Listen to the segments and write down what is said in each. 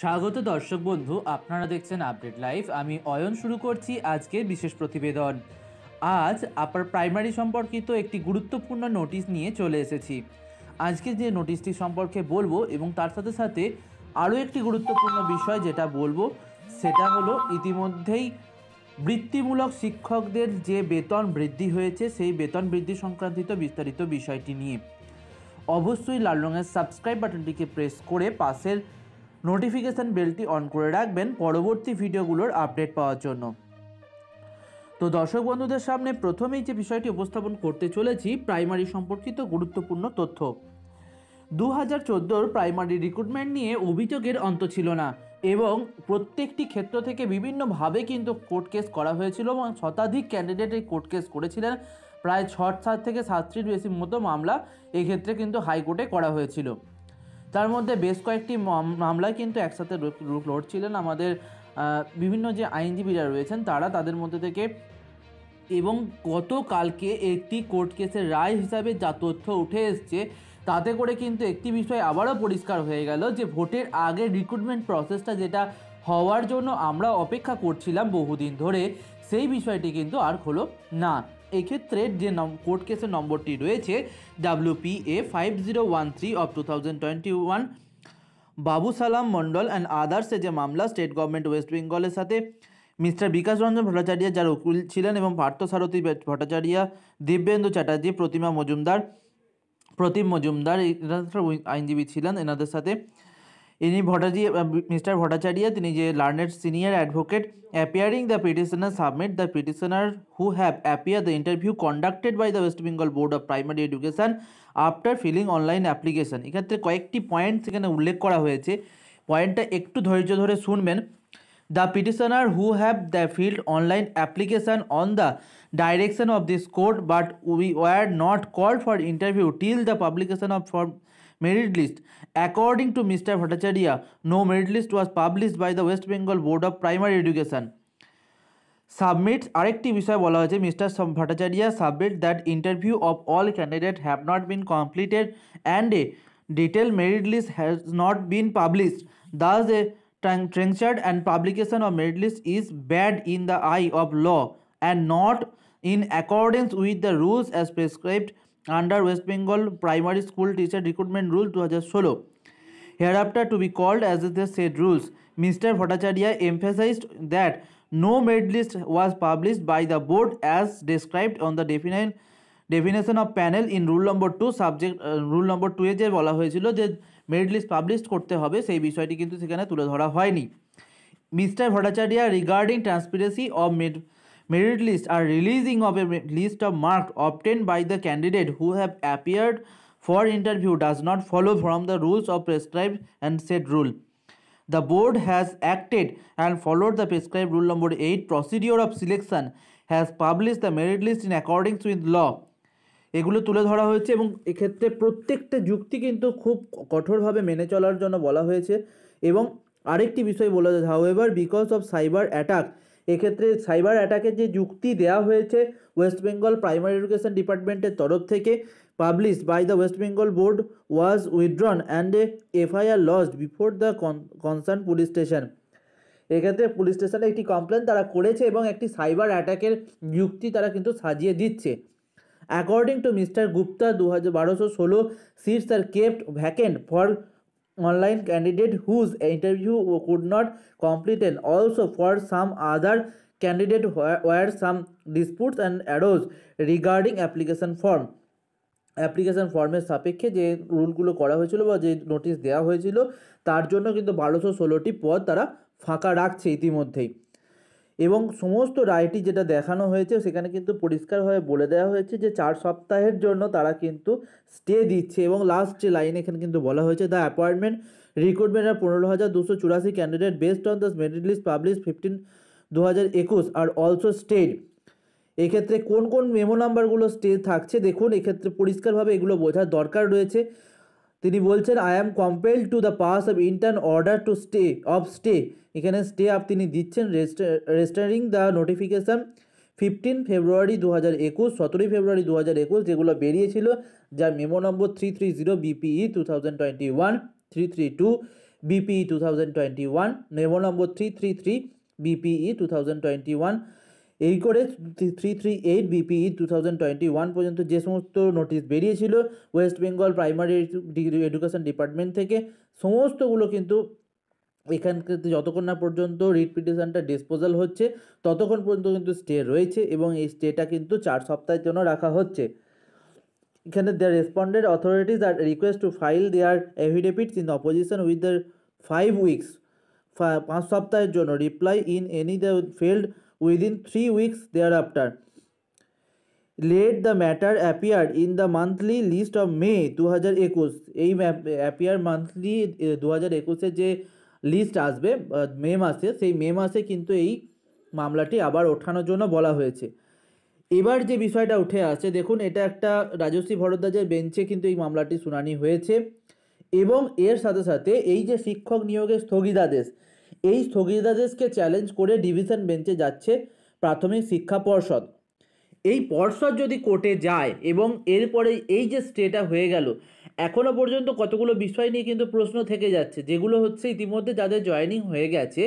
স্বাগত দর্শক বন্ধু আপনারা দেখছেন আপডেট লাইভ আমি অয়ন শুরু করছি আজকের বিশেষ প্রতিবেদন আজ আপার প্রাইমারি সম্পর্কিত একটি গুরুত্বপূর্ণ নোটিশ নিয়ে চলে এসেছি আজকে যে নোটিশটি সম্পর্কে বলবো এবং তার সাথে সাথে আরও একটি গুরুত্বপূর্ণ বিষয় যেটা বলবো সেটা হলো ইতিমধ্যেই বৃত্তিমূলক শিক্ষকদের যে বেতন বৃদ্ধি হয়েছে সেই বেতন বৃদ্ধি সংক্রান্ত বিস্তারিত বিষয়টি নিয়ে অবশ্যই লাল রঙের সাবস্ক্রাইব বাটনটিকে প্রেস করে পাশের নোটিফিকেশান বেলটি অন করে রাখবেন পরবর্তী ভিডিওগুলোর আপডেট পাওয়ার জন্য তো দর্শক বন্ধুদের সামনে প্রথমেই যে বিষয়টি উপস্থাপন করতে চলেছি প্রাইমারি সম্পর্কিত গুরুত্বপূর্ণ তথ্য দু হাজার চোদ্দোর প্রাইমারি রিক্রুটমেন্ট নিয়ে অভিযোগের অন্ত ছিল না এবং প্রত্যেকটি ক্ষেত্র থেকে বিভিন্নভাবে কিন্তু কোর্ট কেস করা হয়েছিল এবং শতাধিক ক্যান্ডিডেট এই কোর্ট কেস করেছিলেন প্রায় ছট সাত থেকে সাতটির বেশি মতো মামলা এক্ষেত্রে কিন্তু হাইকোর্টে করা হয়েছিল তার মধ্যে বেশ কয়েকটি মামলায় কিন্তু একসাথে লড়ছিলেন আমাদের বিভিন্ন যে আইনজীবীরা রয়েছেন তারা তাদের মধ্যে থেকে এবং গতকালকে একটি কোর্ট কেসের রায় হিসাবে যা তথ্য উঠে এসছে তাতে করে কিন্তু একটি বিষয় আবারও পরিষ্কার হয়ে গেল যে ভোটের আগে রিক্রুটমেন্ট প্রসেসটা যেটা হওয়ার জন্য আমরা অপেক্ষা করছিলাম বহুদিন ধরে সেই বিষয়টি কিন্তু আর হলো না এক্ষেত্রে যে কোর্ট কেসের নম্বরটি রয়েছে A five zero one three of two thousand twenty one বাবু সালাম মণ্ডল অ্যান্ড আদার্সের যে মামলা স্টেট গভর্নমেন্ট ওয়েস্ট বেঙ্গলের সাথে মিস্টার বিকাশ রঞ্জন ভট্টাচার্য যার উকিল ছিলেন এবং পার্থসারথী ভট্টাচার্য দিব্যেন্দু চ্যাটার্জি প্রতিমা মজুমদার প্রতিম মজুমদার এনাদের আইনজীবী ছিলেন এনাদের সাথে ইনি ভট্টাচার্য মিস্টার ভট্টাচার্য তিনি যে learned senior advocate appearing the petitioner submit the petitioner who have appear the interview conducted by the West Bengal board of primary education after filling online application এক্ষেত্রে কয়েকটি পয়েন্ট সেখানে উল্লেখ করা হয়েছে পয়েন্টটা একটু ধৈর্য ধরে শুনবেন the petitioner who have the filed online application on the direction of this court but we were not call for interview till the publication of form merit list. According to Mr. Bhattacharya, no merit list was published by the West Bengal Board of Primary Education. Submit RACTI Vishay Balaji, Mr. Bhattacharya submit that interview of all candidates have not been completed and a detailed merit list has not been published. Thus, a transferred and publication of merit list is bad in the eye of law and not in accordance with the rules as prescribed under West Bengal primary school teacher recruitment rule দু হাজার ষোলো hereafter to be called as the said rules mister Bhattacharya emphasised that no made list was published by the board as described on the define definition of panel in rule number two subject rule number two যে বলা হয়েছিল যে made list publish করতে হবে সেই বিষয়টি কিন্তু সেখানে তুলে ধরা হয়নি mister Bhattacharya regarding transparency of made merit list are releasing of a list of marks obtained by the candidate who have appeared for interview does not follow from the rules of prescribed and said rule. The board has acted and followed the prescribed rule number 8 procedure of selection has published the merit list in accordance with law. এগুলো তুলে ধরা হয়েছে এবং এক্ষেত্রে প্রত্যেকটা যুক্তি কিন্তু খুব কঠোরভাবে মেনে চলার জন্য বলা হয়েছে এবং আরেকটি বিষয় বলা বলে however because of cyber attack এক্ষেত্রে সাইবার অ্যাটাকের যে যুক্তি দেওয়া হয়েছে ওয়েস্ট বেঙ্গল প্রাইমারি এডুকেশন ডিপার্টমেন্টের তরফ থেকে publish by the West Bengal board was withdrawn and a FIR lodged before the concern police station এক্ষেত্রে পুলিশ স্টেশনে একটি কমপ্লেন তারা করেছে এবং একটি সাইবার অ্যাটাকের যুক্তি তারা কিন্তু সাজিয়ে দিচ্ছে অ্যাকর্ডিং টু মিস্টার গুপ্তা দু হাজার বারোশো ষোলো seats are kept vacant for online candidate whose interview could not complete and also for some other candidate where, where some disputes and arose regarding application form application ফর্মের সাপেক্ষে যে রুলগুলো করা হয়েছিল বা যে নোটিশ দেওয়া হয়েছিল তার জন্য কিন্তু বারোশো ষোলোটি পদ তারা ফাঁকা রাখছে ইতিমধ্যেই এবং সমস্ত রায়টি যেটা দেখানো হয়েছে সেখানে কিন্তু পরিষ্কারভাবে বলে দেওয়া হয়েছে যে চার সপ্তাহের জন্য তারা কিন্তু স্টে দিচ্ছে এবং লাস্ট যে লাইন এখানে কিন্তু বলা হয়েছে দ্য অ্যাপয়েন্টমেন্ট রিক্রুটমেন্ট আর পনেরো হাজার দুশো চুরাশি candidate based on the merit list publish fifteen দু হাজার একুশ আর অলসো স্টেড এক্ষেত্রে কোন কোন মেমো নাম্বারগুলো স্টে থাকছে দেখুন এক্ষেত্রে পরিষ্কারভাবে এগুলো বোঝার দরকার রয়েছে তিনি বলছেন I am compel to the pass of interim order to stay of stay এখানে স্টে আপ তিনি দিচ্ছেন registering the notification fifteen February দু হাজার একুশ সতেরোই ফেব্রুয়ারি দু হাজার একুশ যেগুলো বেরিয়েছিল যার memo number three three zero BPE two thousand twenty one three three two BPE two thousand twenty one memo number three three three BPE two thousand twenty one এই করে three three eight BP two thousand twenty one পর্যন্ত যে সমস্ত notice বেরিয়েছিল West Bengal primary education department থেকে সমস্তগুলো কিন্তু এখান যতক্ষণ না পর্যন্ত রিট পিটিশনটা ডিসপোজাল হচ্ছে ততক্ষণ পর্যন্ত কিন্তু স্টে রয়েছে এবং এই স্টেটা কিন্তু চার সপ্তাহের জন্য রাখা হচ্ছে এখানে the responded authorities are request to file their affidavits in opposition with the five weeks পাঁচ সপ্তাহের জন্য reply in any the filed within three weeks thereafter. Let the matter appear in the monthly list of May দু হাজার একুশ এই appear monthly দু হাজার একুশে যে লিস্ট আসবে মে মাসে সেই মে মাসে কিন্তু এই মামলাটি আবার ওঠানোর জন্য বলা হয়েছে এবার যে বিষয়টা উঠে আসছে দেখুন এটা একটা রাজশ্রী ভরদ্বাজের বেঞ্চে কিন্তু এই মামলাটি শুনানি হয়েছে এবং এর সাথে সাথে এই যে শিক্ষক নিয়োগের স্থগিতাদেশ এই স্থগিতাদেশকে চ্যালেঞ্জ করে ডিভিশন বেঞ্চে যাচ্ছে প্রাথমিক শিক্ষা পর্ষদ এই পর্ষদ যদি কোর্টে যায় এবং এরপরে এই যে স্টেটা হয়ে গেল এখনও পর্যন্ত কতগুলো বিষয় নিয়ে কিন্তু প্রশ্ন থেকে যাচ্ছে যেগুলো হচ্ছে ইতিমধ্যে যাদের জয়নিং হয়ে গেছে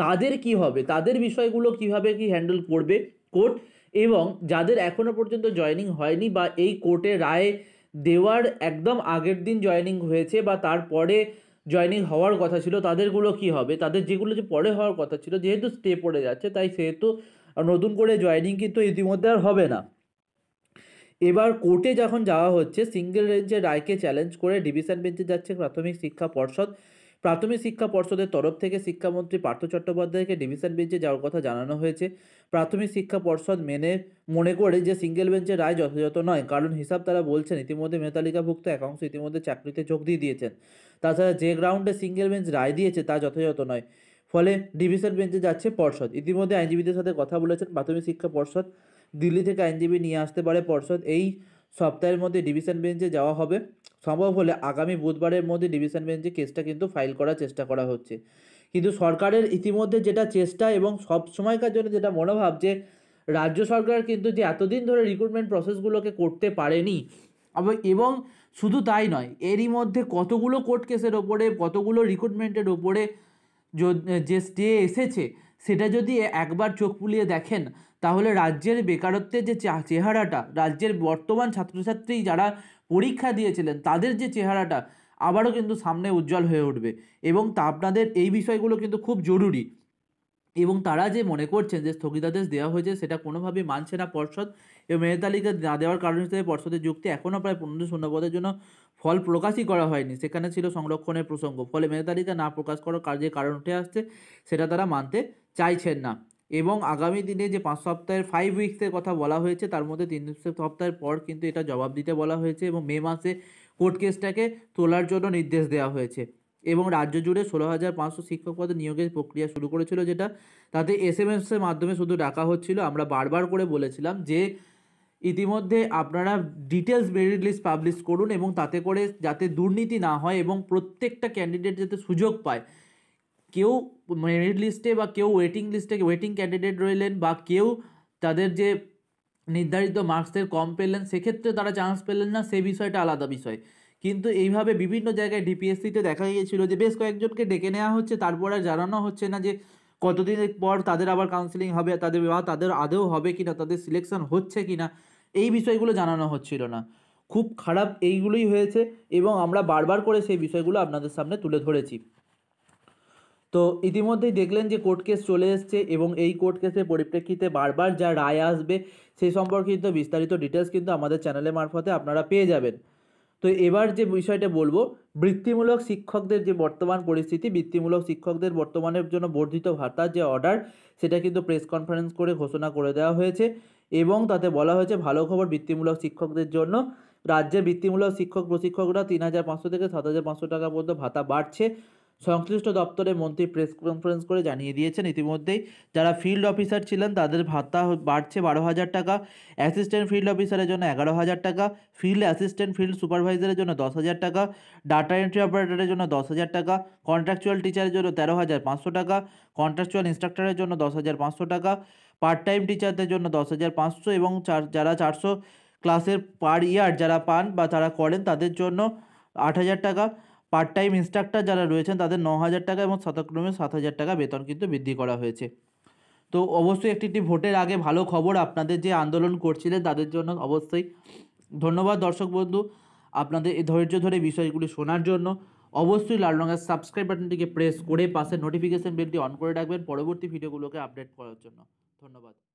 তাদের কি হবে তাদের বিষয়গুলো কিভাবে কি হ্যান্ডেল করবে কোর্ট এবং যাদের এখনও পর্যন্ত জয়নিং হয়নি বা এই কোর্টে রায় দেওয়ার একদম আগের দিন জয়নিং হয়েছে বা তারপরে জয়নিং হওয়ার কথা ছিল তাদেরগুলো কি হবে তাদের যেগুলো যে পরে হওয়ার কথা ছিল যেহেতু স্টে পড়ে যাচ্ছে তাই সেহেতু নতুন করে জয়নিং কিন্তু ইতিমধ্যে আর হবে না এবার কোর্টে যখন যাওয়া হচ্ছে সিঙ্গেল রেঞ্জের রায়কে চ্যালেঞ্জ করে ডিভিশন বেঞ্চে যাচ্ছে প্রাথমিক শিক্ষা পর্ষদ প্রাথমিক শিক্ষা পর্ষদের তরফ থেকে শিক্ষামন্ত্রী পার্থ চট্টোপাধ্যায়কে ডিভিশন বেঞ্চে যাওয়ার কথা জানানো হয়েছে প্রাথমিক শিক্ষা পর্ষদ মেনে মনে করে যে সিঙ্গেল বেঞ্চের রায় যথাযথ নয় কারণ হিসাব তারা বলছেন ইতিমধ্যে মেতালিকাভুক্ত একাংশ ইতিমধ্যে চাকরিতে যোগ দিয়ে দিয়েছেন তাছাড়া যে গ্রাউন্ডে সিঙ্গেল বেঞ্চ রায় দিয়েছে তা যথাযথ নয় ফলে ডিভিশন বেঞ্চে যাচ্ছে পর্ষদ ইতিমধ্যে আইনজীবীদের সাথে কথা বলেছেন প্রাথমিক শিক্ষা পর্ষদ দিল্লি থেকে আইনজীবী নিয়ে আসতে পারে পর্ষদ এই সপ্তাহের মধ্যে ডিভিশন বেঞ্চে যাওয়া হবে সম্ভব হলে আগামী বুধবারের মধ্যে ডিভিশন বেঞ্চে কেসটা কিন্তু ফাইল করার চেষ্টা করা হচ্ছে কিন্তু সরকারের ইতিমধ্যে যেটা চেষ্টা এবং সব সময়কার জন্য যেটা মনোভাব যে রাজ্য সরকার কিন্তু যে এতদিন ধরে রিক্রুটমেন্ট প্রসেসগুলোকে করতে পারেনি এবং শুধু তাই নয় এরই মধ্যে কতগুলো কোর্ট কেসের ওপরে কতগুলো রিক্রুটমেন্টের ওপরে যে স্টে এসেছে সেটা যদি একবার চোখ পুলিয়ে দেখেন তাহলে রাজ্যের বেকারত্বের যে চেহারাটা রাজ্যের বর্তমান ছাত্রছাত্রী যারা পরীক্ষা দিয়েছিলেন তাদের যে চেহারাটা আবারও কিন্তু সামনে উজ্জ্বল হয়ে উঠবে এবং তা আপনাদের এই বিষয়গুলো কিন্তু খুব জরুরি এবং তারা যে মনে করছেন যে স্থগিতাদেশ দেওয়া হয়েছে সেটা কোনোভাবেই মানছে না পর্ষদ এবং মেয়ের তালিকা না দেওয়ার কারণ হিসেবে পর্ষদের যুক্তি এখনও প্রায় পনেরো শূন্যপদের জন্য ফল প্রকাশই করা হয়নি সেখানে ছিল সংরক্ষণের প্রসঙ্গ ফলে মেয়ের তালিকা না প্রকাশ করার কার্যের কারণ উঠে আসছে সেটা তারা মানতে চাইছেন না এবং আগামী দিনে যে পাঁচ সপ্তাহের ফাইভ উইক্সের কথা বলা হয়েছে তার মধ্যে তিন সপ্তাহের পর কিন্তু এটা জবাব দিতে বলা হয়েছে এবং মে মাসে কোর্ট কেসটাকে তোলার জন্য নির্দেশ দেওয়া হয়েছে এবং রাজ্য জুড়ে ষোলো হাজার পাঁচশো শিক্ষক পদে নিয়োগের প্রক্রিয়া শুরু করেছিল যেটা তাতে এস এম এসের মাধ্যমে শুধু ডাকা হচ্ছিল আমরা বারবার করে বলেছিলাম যে ইতিমধ্যে আপনারা ডিটেলস মেরিট লিস্ট পাবলিশ করুন এবং তাতে করে যাতে দুর্নীতি না হয় এবং প্রত্যেকটা ক্যান্ডিডেট যাতে সুযোগ পায় কেউ মেরিট লিস্টে বা কেউ ওয়েটিং লিস্টে ওয়েটিং ক্যান্ডিডেট রইলেন বা কেউ তাদের যে নির্ধারিত মার্কসের কম পেলেন সেক্ষেত্রে তারা চান্স পেলেন না সে বিষয়টা আলাদা বিষয় কিন্তু এইভাবে বিভিন্ন জায়গায় ডিপিএসসিতে দেখা গিয়েছিল যে বেশ কয়েকজনকে ডেকে নেওয়া হচ্ছে তারপর আর জানানো হচ্ছে না যে কতদিন পর তাদের আবার কাউন্সিলিং হবে তাদের বা তাদের আদেও হবে কি না তাদের সিলেকশন হচ্ছে কি না এই বিষয়গুলো জানানো হচ্ছিল না খুব খারাপ এইগুলোই হয়েছে এবং আমরা বারবার করে সেই বিষয়গুলো আপনাদের সামনে তুলে ধরেছি তো ইতিমধ্যেই দেখলেন যে কোর্ট কেস চলে এসছে এবং এই কোর্ট কেসের পরিপ্রেক্ষিতে বারবার যা রায় আসবে সেই সম্পর্কিত বিস্তারিত ডিটেলস কিন্তু আমাদের চ্যানেলের মারফতে আপনারা পেয়ে যাবেন তো এবার যে বিষয়টা বলবো বৃত্তিমূলক শিক্ষকদের যে বর্তমান পরিস্থিতি বৃত্তিমূলক শিক্ষকদের বর্তমানের জন্য বর্ধিত ভাতার যে অর্ডার সেটা কিন্তু প্রেস কনফারেন্স করে ঘোষণা করে দেওয়া হয়েছে এবং তাতে বলা হয়েছে ভালো খবর বৃত্তিমূলক শিক্ষকদের জন্য রাজ্যের বৃত্তিমূলক শিক্ষক প্রশিক্ষকরা তিন হাজার পাঁচশো থেকে সাত হাজার পাঁচশো টাকা পর্যন্ত ভাতা বাড়ছে সংশ্লিষ্ট দপ্তরে মন্ত্রী প্রেস কনফারেন্স করে জানিয়ে দিয়েছেন ইতিমধ্যেই যারা ফিল্ড অফিসার ছিলেন তাদের ভাতা বাড়ছে বারো হাজার টাকা অ্যাসিস্ট্যান্ট ফিল্ড অফিসারের জন্য এগারো হাজার টাকা ফিল্ড অ্যাসিস্ট্যান্ট ফিল্ড সুপারভাইজারের জন্য দশ হাজার টাকা ডাটা এন্ট্রি অপারেটারের জন্য দশ হাজার টাকা কন্ট্রাকচুয়াল টিচারের জন্য তেরো হাজার পাঁচশো টাকা কন্ট্রাকচুয়াল ইনস্ট্রাক্টরের জন্য দশ হাজার পাঁচশো টাকা পার্ট টাইম টিচারদের জন্য দশ হাজার পাঁচশো এবং চার যারা চারশো ক্লাসের পার ইয়ার যারা পান বা তারা করেন তাদের জন্য আট হাজার টাকা পার্ট টাইম ইনস্ট্রাক্টর যারা রয়েছেন তাদের ন হাজার টাকা এবং শতক্রমে সাত হাজার টাকা বেতন কিন্তু বৃদ্ধি করা হয়েছে তো অবশ্যই একটি একটি ভোটের আগে ভালো খবর আপনাদের যে আন্দোলন করছিলেন তাদের জন্য অবশ্যই ধন্যবাদ দর্শক বন্ধু আপনাদের এই ধৈর্য ধরে বিষয়গুলি শোনার জন্য অবশ্যই লাল রঙের সাবস্ক্রাইব বাটনটিকে প্রেস করে পাশে নোটিফিকেশন বেলটি অন করে রাখবেন পরবর্তী ভিডিওগুলোকে আপডেট করার জন্য ধন্যবাদ